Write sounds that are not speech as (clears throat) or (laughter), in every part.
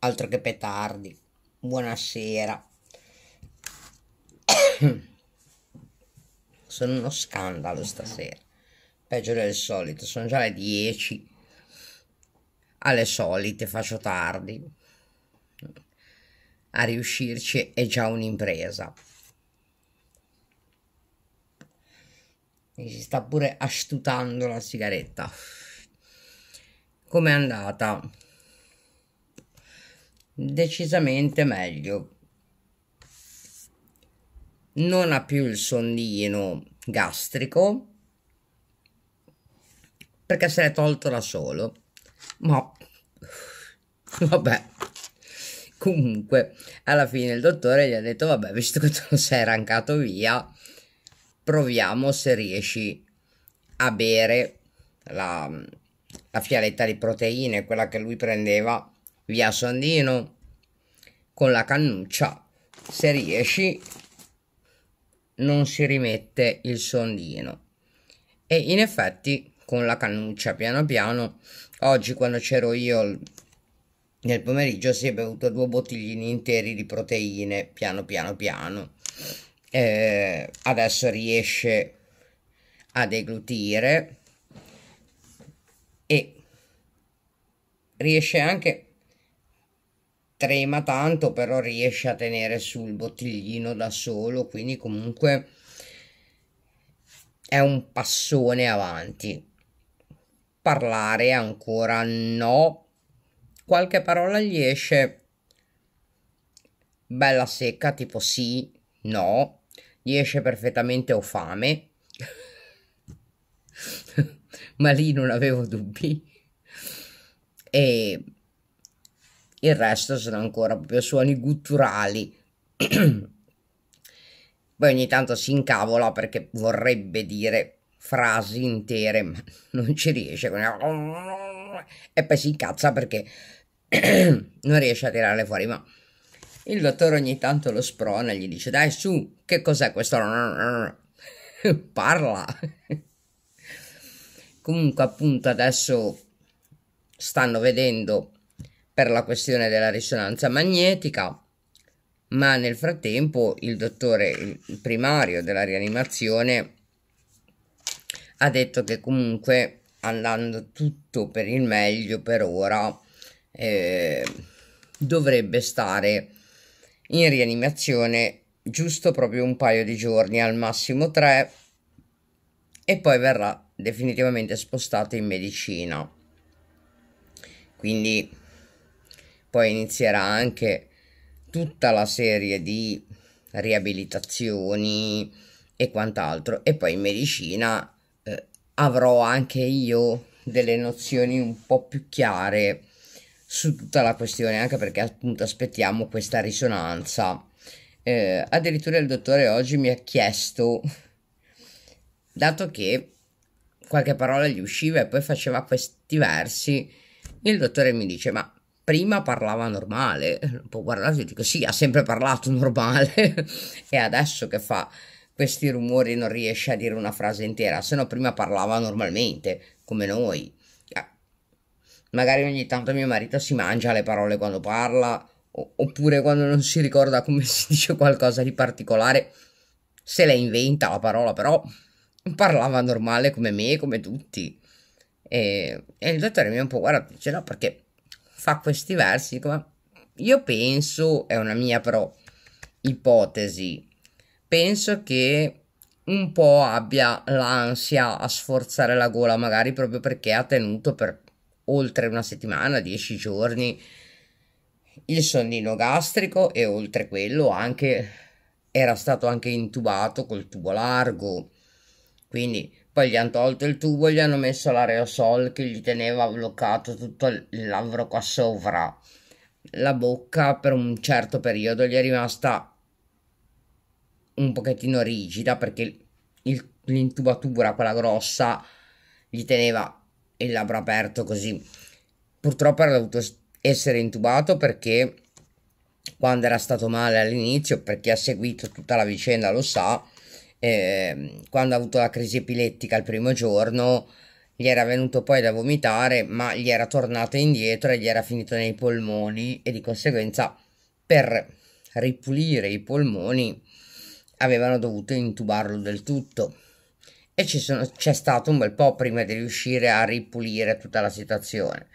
altro che petardi. Buonasera. (coughs) sono uno scandalo stasera. Peggio del solito, sono già le 10. Alle solite faccio tardi. A riuscirci è già un'impresa. E si sta pure astutando la sigaretta. Com'è andata? decisamente meglio. Non ha più il sondino gastrico perché se l'è tolto da solo. Ma vabbè. Comunque, alla fine il dottore gli ha detto: Vabbè, visto che tu non sei arrancato via, proviamo se riesci a bere la, la fialetta di proteine, quella che lui prendeva via Sondino con la cannuccia se riesci non si rimette il sondino e in effetti con la cannuccia piano piano oggi quando c'ero io nel pomeriggio si è bevuto due bottiglini interi di proteine piano piano piano eh, adesso riesce a deglutire e riesce anche trema tanto però riesce a tenere sul bottiglino da solo quindi comunque è un passone avanti parlare ancora no qualche parola gli esce bella secca tipo sì no gli esce perfettamente ho fame (laughs) ma lì non avevo dubbi e il resto sono ancora proprio suoni gutturali. (clears throat) Poi ogni tanto si incavola perché vorrebbe dire frasi intere, ma (laughs) non ci riesce. E poi si incazza perché (clears throat) non riesce a tirarle fuori. Ma il dottore ogni tanto lo sprona e gli dice: Dai, su, che cos'è questo? (laughs) Parla. (laughs) Comunque, appunto, adesso stanno vedendo per la questione della risonanza magnetica, ma nel frattempo il dottore il primario della rianimazione ha detto che comunque andando tutto per il meglio per ora eh, dovrebbe stare in rianimazione giusto proprio un paio di giorni al massimo tre e poi verrà definitivamente spostato in medicina quindi poi inizierà anche tutta la serie di riabilitazioni e quant'altro e poi in medicina eh, avrò anche io delle nozioni un po' più chiare su tutta la questione anche perché appunto aspettiamo questa risonanza eh, addirittura il dottore oggi mi ha chiesto dato che qualche parola gli usciva e poi faceva questi versi il dottore mi dice ma prima parlava normale, un po' guardato e dico sì, ha sempre parlato (laughs) normale e adesso che fa questi rumori non riesce a dire una frase intera, se no prima parlava normalmente, come noi. Ah, magari ogni tanto mio marito si mangia le parole quando parla, oppure quando non si ricorda come si (laughs) dice qualcosa di particolare, se la inventa la parola, però parlava normale come me, come tutti. E, e il dottore mi ha un po' guardato, dice no perché fa questi versi, come io penso, è una mia però ipotesi, penso che un po' abbia l'ansia a sforzare la gola, magari proprio perché ha tenuto per oltre una settimana, dieci giorni, il sonnino gastrico e oltre quello anche era stato anche intubato col tubo largo. Quindi poi gli hanno tolto il tubo e gli hanno messo l'aerosol che gli teneva bloccato tutto il l'avro qua sopra. La bocca per un certo periodo gli è rimasta un pochettino rigida perché l'intubatura, quella grossa, gli teneva il labbro aperto così. Purtroppo era dovuto essere intubato perché quando era stato male all'inizio, per chi ha seguito tutta la vicenda lo sa, eh, quando ha avuto la crisi epilettica il primo giorno gli era venuto poi da vomitare ma gli era tornato indietro e gli era finito nei polmoni e di conseguenza per ripulire i polmoni avevano dovuto intubarlo del tutto e c'è stato un bel po' prima di riuscire a ripulire tutta la situazione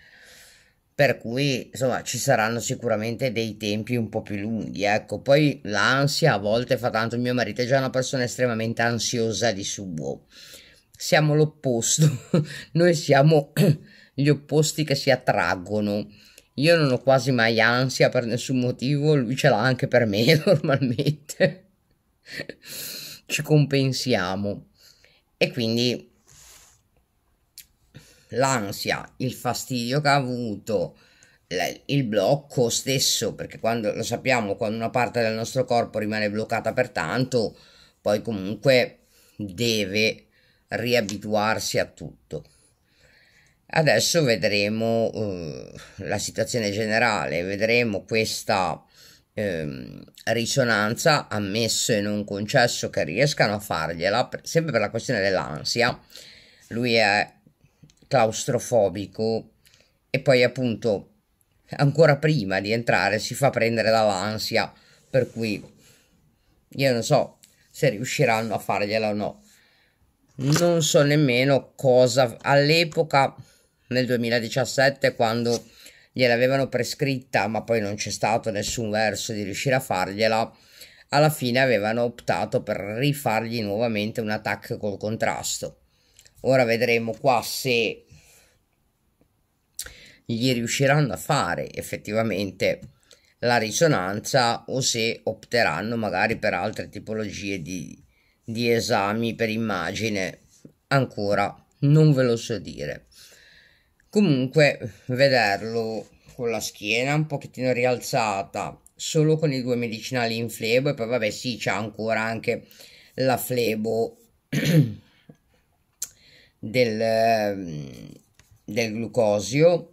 per cui insomma ci saranno sicuramente dei tempi un po' più lunghi, ecco, poi l'ansia a volte fa tanto, mio marito è già una persona estremamente ansiosa di suo, siamo l'opposto, (laughs) noi siamo (clears throat) gli opposti che si attraggono, io non ho quasi mai ansia per nessun motivo, lui ce l'ha anche per me (laughs) normalmente, ci compensiamo e quindi l'ansia, il fastidio che ha avuto, il blocco stesso, perché quando lo sappiamo, quando una parte del nostro corpo rimane bloccata per tanto, poi comunque deve riabituarsi a tutto. Adesso vedremo eh, la situazione generale, vedremo questa eh, risonanza ammesso e non concesso che riescano a fargliela, sempre per la questione dell'ansia. Lui è claustrofobico e poi appunto ancora prima di entrare si fa prendere dall'ansia per cui io non so se riusciranno a fargliela o no non so nemmeno cosa all'epoca nel 2017 quando gliel'avevano prescritta ma poi non c'è stato nessun verso di riuscire a fargliela alla fine avevano optato per rifargli nuovamente un attacco col contrasto ora vedremo qua se gli riusciranno a fare effettivamente la risonanza o se opteranno magari per altre tipologie di, di esami per immagine ancora non ve lo so dire comunque vederlo con la schiena un pochettino rialzata solo con i due medicinali in flebo e poi vabbè sì c'è ancora anche la flebo (clears throat) del, del glucosio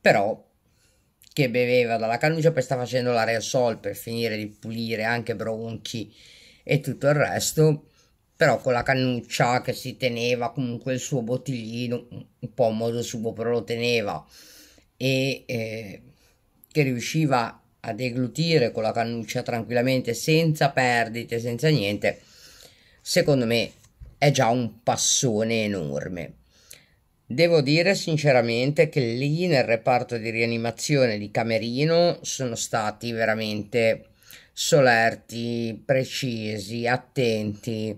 però che beveva dalla cannuccia poi sta facendo l'aerosol per finire di pulire anche bronchi e tutto il resto però con la cannuccia che si teneva comunque il suo bottiglino un po' a modo suo però lo teneva e eh, che riusciva a deglutire con la cannuccia tranquillamente senza perdite senza niente secondo me è già un passone enorme Devo dire sinceramente che lì nel reparto di rianimazione di Camerino sono stati veramente solerti, precisi, attenti.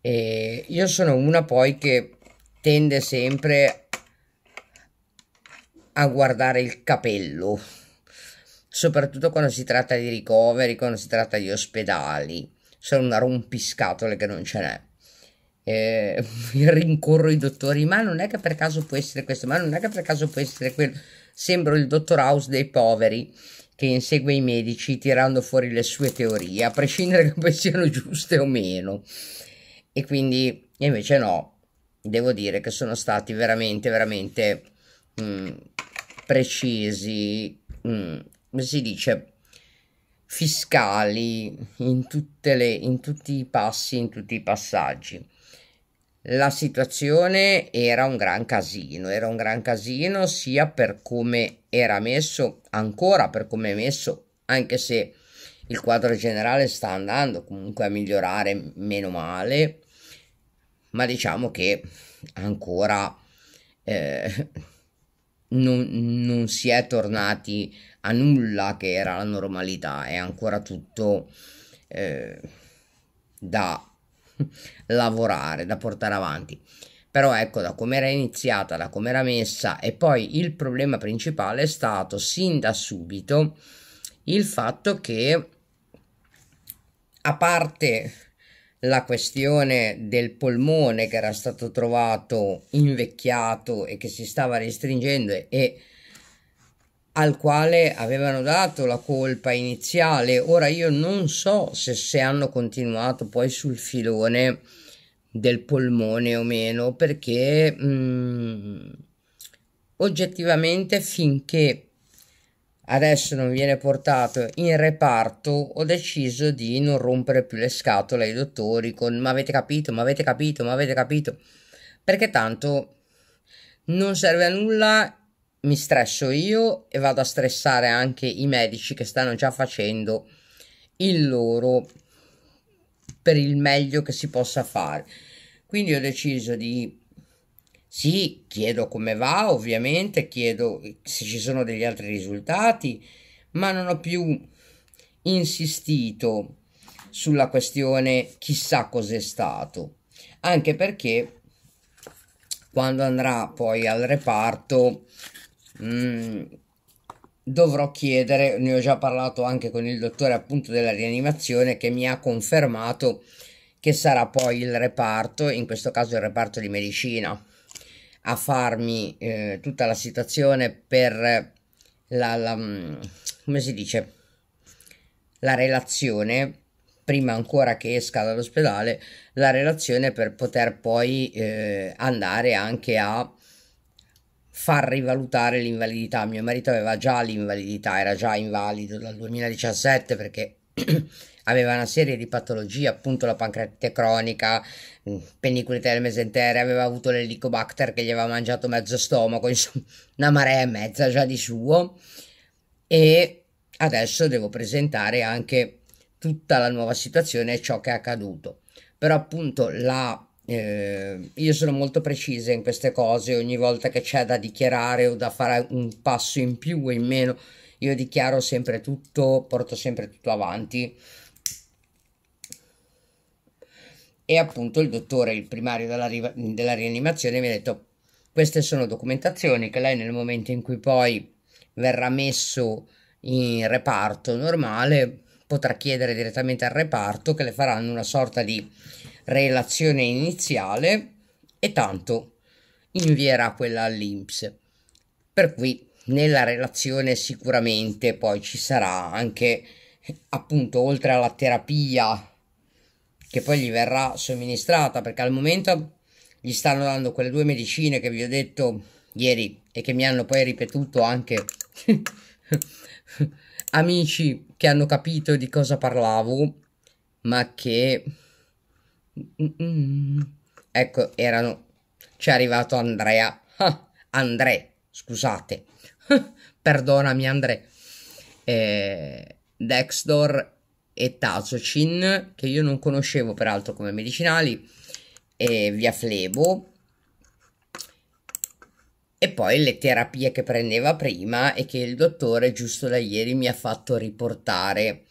E io sono una poi che tende sempre a guardare il capello, soprattutto quando si tratta di ricoveri, quando si tratta di ospedali. Sono una rompiscatole che non ce n'è eh, (laughs) rincorro i dottori, ma non è che per caso può essere questo, ma non è che per caso può essere quello. Sembro il dottor House dei poveri che insegue i medici tirando fuori le sue teorie, a prescindere che poi siano giuste o meno. E quindi invece no, devo dire che sono stati veramente, veramente mh, mm, precisi, mh, mm, si dice, fiscali in, le, in tutti i passi, in tutti i passaggi la situazione era un gran casino, era un gran casino sia per come era messo, ancora per come è messo, anche se il quadro generale sta andando comunque a migliorare, meno male, ma diciamo che ancora eh, non, non si è tornati a nulla che era la normalità, è ancora tutto eh, da (laughs) lavorare, da portare avanti. Però ecco, da come era iniziata, da come era messa e poi il problema principale è stato sin da subito il fatto che a parte la questione del polmone che era stato trovato invecchiato e che si stava restringendo e al quale avevano dato la colpa iniziale. Ora io non so se, se hanno continuato poi sul filone del polmone o meno, perché mh, mm, oggettivamente finché adesso non viene portato in reparto ho deciso di non rompere più le scatole ai dottori con ma avete capito, ma avete capito, ma avete capito, perché tanto non serve a nulla mi stresso io e vado a stressare anche i medici che stanno già facendo il loro per il meglio che si possa fare. Quindi ho deciso di sì, chiedo come va, ovviamente, chiedo se ci sono degli altri risultati, ma non ho più insistito sulla questione chissà cos'è stato, anche perché quando andrà poi al reparto Mm, dovrò chiedere, ne ho già parlato anche con il dottore appunto della rianimazione che mi ha confermato che sarà poi il reparto, in questo caso il reparto di medicina, a farmi eh, tutta la situazione per la, la, mm, come si dice, la relazione, prima ancora che esca dall'ospedale, la relazione per poter poi eh, andare anche a far rivalutare l'invalidità. Mio marito aveva già l'invalidità, era già invalido dal 2017 perché (clears throat) aveva una serie di patologie, appunto la pancreatite cronica, mm, penicole mesentere, aveva avuto l'elicobacter che gli aveva mangiato mezzo stomaco, (laughs) insomma una marea e mezza già di suo. E adesso devo presentare anche tutta la nuova situazione e ciò che è accaduto. Però appunto la eh, io sono molto precisa in queste cose, ogni volta che c'è da dichiarare o da fare un passo in più o in meno, io dichiaro sempre tutto, porto sempre tutto avanti. E appunto il dottore, il primario della, della rianimazione, mi ha detto queste sono documentazioni che lei nel momento in cui poi verrà messo in reparto normale potrà chiedere direttamente al reparto che le faranno una sorta di relazione iniziale e tanto invierà quella all'Inps. Per cui nella relazione sicuramente poi ci sarà anche appunto oltre alla terapia che poi gli verrà somministrata perché al momento gli stanno dando quelle due medicine che vi ho detto ieri e che mi hanno poi ripetuto anche (laughs) amici che hanno capito di cosa parlavo ma che Ecco, erano... C'è arrivato Andrea. Ah, André, scusate. (laughs) Perdonami André. Eh, Dexdor e Tazocin, che io non conoscevo peraltro come medicinali, e via Flebo. E poi le terapie che prendeva prima e che il dottore giusto da ieri mi ha fatto riportare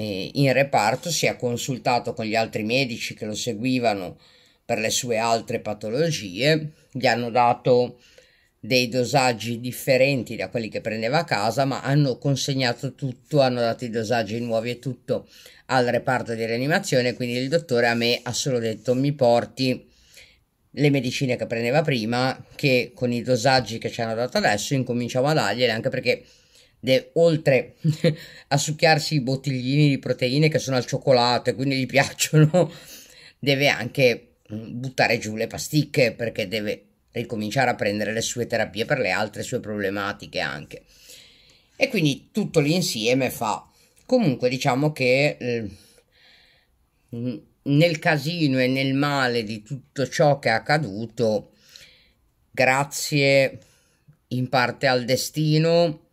in reparto, si è consultato con gli altri medici che lo seguivano per le sue altre patologie, gli hanno dato dei dosaggi differenti da quelli che prendeva a casa, ma hanno consegnato tutto, hanno dato i dosaggi nuovi e tutto al reparto di rianimazione, quindi il dottore a me ha solo detto mi porti le medicine che prendeva prima, che con i dosaggi che ci hanno dato adesso incominciamo a dargliele anche perché de, oltre (laughs) a succhiarsi i bottiglini di proteine che sono al cioccolato e quindi gli piacciono, (laughs) deve anche mm, buttare giù le pasticche perché deve ricominciare a prendere le sue terapie per le altre sue problematiche anche. E quindi tutto l'insieme fa. Comunque diciamo che eh, nel casino e nel male di tutto ciò che è accaduto, grazie in parte al destino,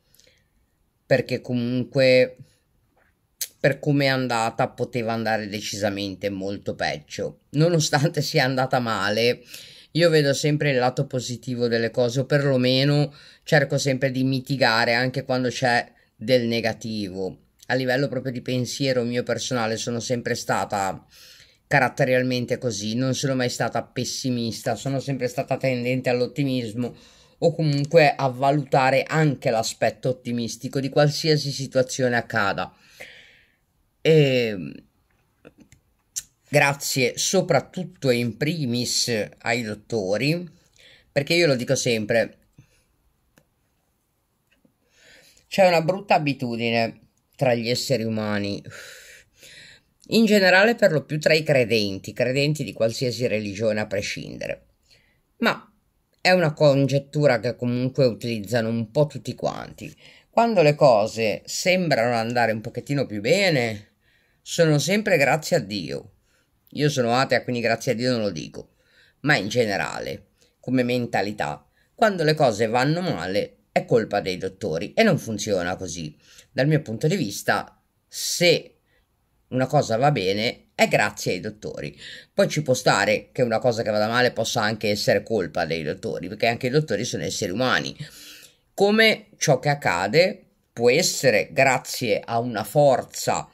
perché comunque per come è andata poteva andare decisamente molto peggio. Nonostante (laughs) sia andata male, io vedo sempre il lato positivo delle cose, o perlomeno cerco sempre di mitigare anche quando c'è del negativo. A livello proprio di pensiero mio personale sono sempre stata caratterialmente così, non sono mai stata pessimista, sono sempre stata tendente all'ottimismo o comunque a valutare anche l'aspetto ottimistico di qualsiasi situazione accada. E ehm, grazie soprattutto e in primis ai dottori, perché io lo dico sempre, c'è una brutta abitudine tra gli esseri umani, in generale per lo più tra i credenti, credenti di qualsiasi religione a prescindere, ma è una congettura che comunque utilizzano un po' tutti quanti. Quando le cose sembrano andare un pochettino più bene, sono sempre grazie a Dio. Io sono atea, quindi grazie a Dio non lo dico. Ma in generale, come mentalità, quando le cose vanno male è colpa dei dottori e non funziona così. Dal mio punto di vista, se una cosa va bene è grazie ai dottori. Poi ci può stare che una cosa che vada male possa anche essere colpa dei dottori, perché anche i dottori sono esseri umani. Come ciò che accade può essere grazie a una forza,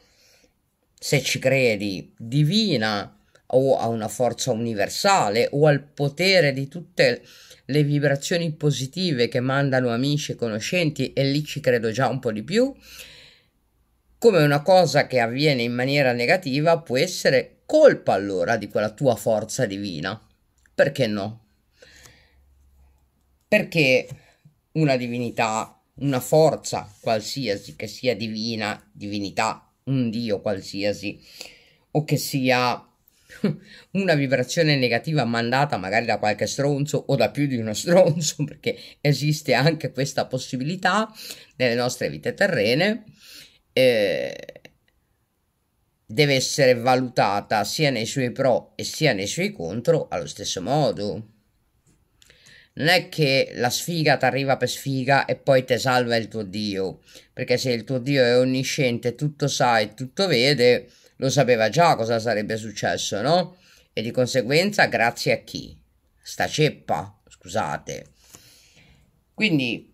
se ci credi, divina o a una forza universale o al potere di tutte le vibrazioni positive che mandano amici e conoscenti e lì ci credo già un po' di più come una cosa che avviene in maniera negativa può essere colpa allora di quella tua forza divina. Perché no? Perché una divinità, una forza qualsiasi, che sia divina, divinità, un dio qualsiasi, o che sia (laughs) una vibrazione negativa mandata magari da qualche stronzo o da più di uno stronzo, (laughs) perché esiste anche questa possibilità nelle nostre vite terrene, eh, deve essere valutata sia nei suoi pro e sia nei suoi contro allo stesso modo. Non è che la sfiga ti arriva per sfiga e poi te salva il tuo Dio, perché se il tuo Dio è onnisciente, tutto sa e tutto vede, lo sapeva già cosa sarebbe successo, no? E di conseguenza grazie a chi? Sta ceppa, scusate. Quindi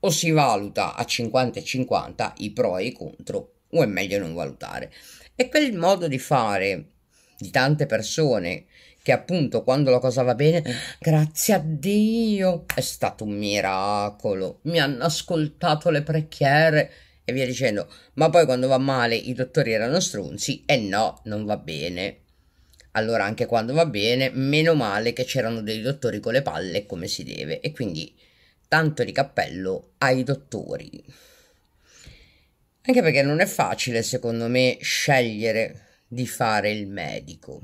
o si valuta a 50 e 50 i pro e i contro o è meglio non valutare. E quel modo di fare di tante persone che appunto quando la cosa va bene, grazie a Dio, è stato un miracolo, mi hanno ascoltato le preghiere e via dicendo, ma poi quando va male i dottori erano stronzi e no, non va bene. Allora anche quando va bene, meno male che c'erano dei dottori con le palle come si deve e quindi tanto di cappello ai dottori. Anche perché non è facile, secondo me, scegliere di fare il medico.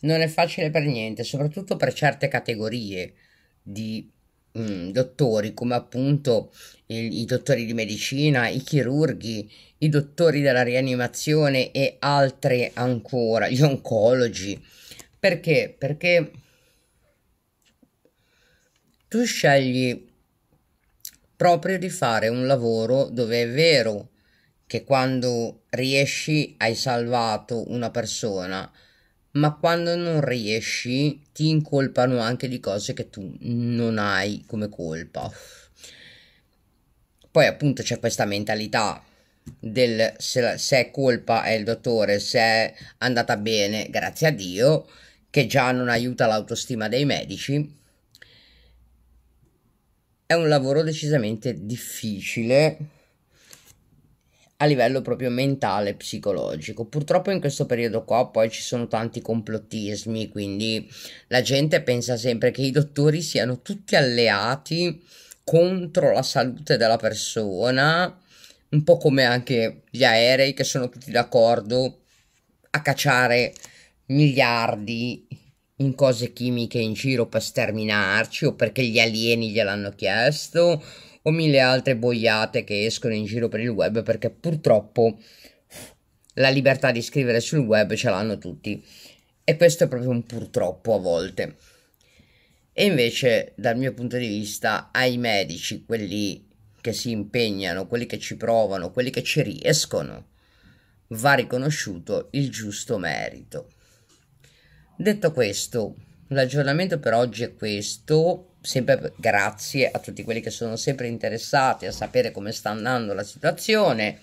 Non è facile per niente, soprattutto per certe categorie di mh, mm, dottori, come appunto il, i dottori di medicina, i chirurghi, i dottori della rianimazione e altri ancora, gli oncologi. Perché? Perché tu scegli proprio di fare un lavoro dove è vero che quando riesci hai salvato una persona, ma quando non riesci ti incolpano anche di cose che tu non hai come colpa. Poi appunto c'è questa mentalità del se, la, se è colpa è il dottore, se è andata bene, grazie a Dio, che già non aiuta l'autostima dei medici è un lavoro decisamente difficile a livello proprio mentale e psicologico. Purtroppo in questo periodo qua poi ci sono tanti complottismi, quindi la gente pensa sempre che i dottori siano tutti alleati contro la salute della persona, un po' come anche gli aerei che sono tutti d'accordo a cacciare miliardi in cose chimiche in giro per sterminarci o perché gli alieni gliel'hanno chiesto o mille altre boiate che escono in giro per il web perché purtroppo la libertà di scrivere sul web ce l'hanno tutti e questo è proprio un purtroppo a volte. E invece dal mio punto di vista ai medici, quelli che si impegnano, quelli che ci provano, quelli che ci riescono, va riconosciuto il giusto merito. Detto questo, l'aggiornamento per oggi è questo, sempre grazie a tutti quelli che sono sempre interessati a sapere come sta andando la situazione.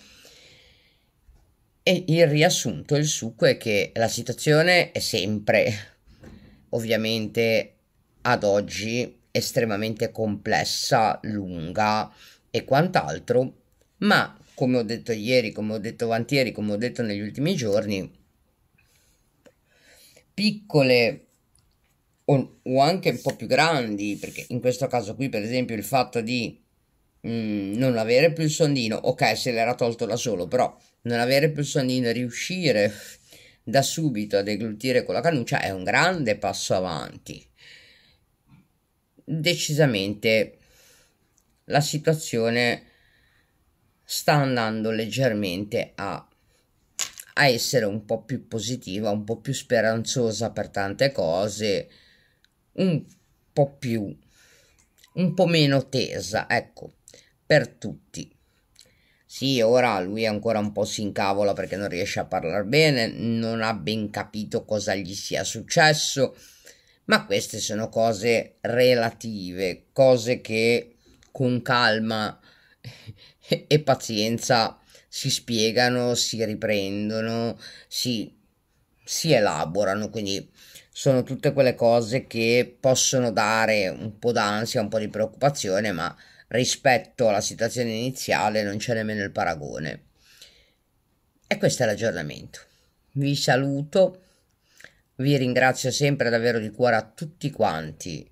E il riassunto, il succo è che la situazione è sempre, ovviamente, ad oggi estremamente complessa, lunga e quant'altro, ma come ho detto ieri, come ho detto avanti ieri, come ho detto negli ultimi giorni, piccole o, o, anche un po' più grandi, perché in questo caso qui, per esempio, il fatto di mh, mm, non avere più il sondino, ok, se l'era tolto da solo, però non avere più il sondino e riuscire da subito a deglutire con la canuccia è un grande passo avanti. Decisamente la situazione sta andando leggermente a a essere un po' più positiva, un po' più speranzosa per tante cose, un po' più, un po' meno tesa, ecco, per tutti. Sì, ora lui ancora un po' si incavola perché non riesce a parlare bene, non ha ben capito cosa gli sia successo, ma queste sono cose relative, cose che con calma (laughs) e pazienza si spiegano, si riprendono, si, si elaborano, quindi sono tutte quelle cose che possono dare un po' d'ansia, un po' di preoccupazione, ma rispetto alla situazione iniziale non c'è nemmeno il paragone. E questo è l'aggiornamento. Vi saluto, vi ringrazio sempre davvero di cuore a tutti quanti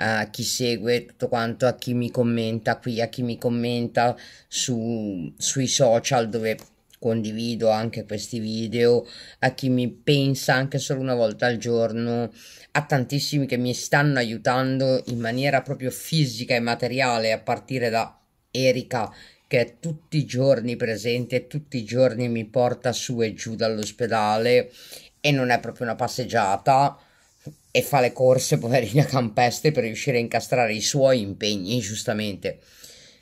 a chi segue tutto quanto, a chi mi commenta qui, a chi mi commenta su, sui social dove condivido anche questi video, a chi mi pensa anche solo una volta al giorno, a tantissimi che mi stanno aiutando in maniera proprio fisica e materiale, a partire da Erika che è tutti i giorni presente tutti i giorni mi porta su e giù dall'ospedale e non è proprio una passeggiata e fa le corse, poverina campestre, per riuscire a incastrare i suoi impegni, giustamente,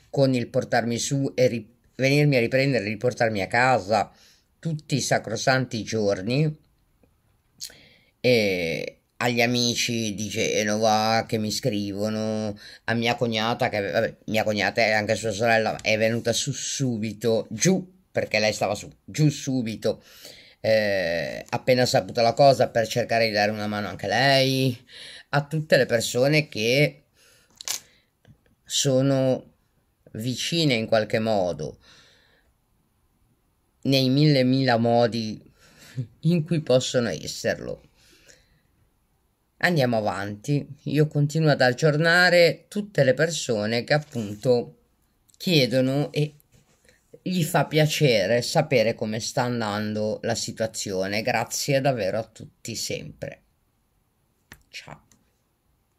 con il portarmi su e ri- venirmi a riprendere e riportarmi a casa tutti i sacrosanti giorni. E, agli amici di Genova che mi scrivono, a mia cognata, che vabbè, mia cognata e anche sua sorella è venuta su subito, giù, perché lei stava su, giù subito eh, appena saputo la cosa per cercare di dare una mano anche a lei, a tutte le persone che sono vicine in qualche modo, nei mille mila modi (laughs) in cui possono esserlo. Andiamo avanti, io continuo ad aggiornare tutte le persone che appunto chiedono e gli fa piacere sapere come sta andando la situazione. Grazie davvero a tutti sempre. Ciao.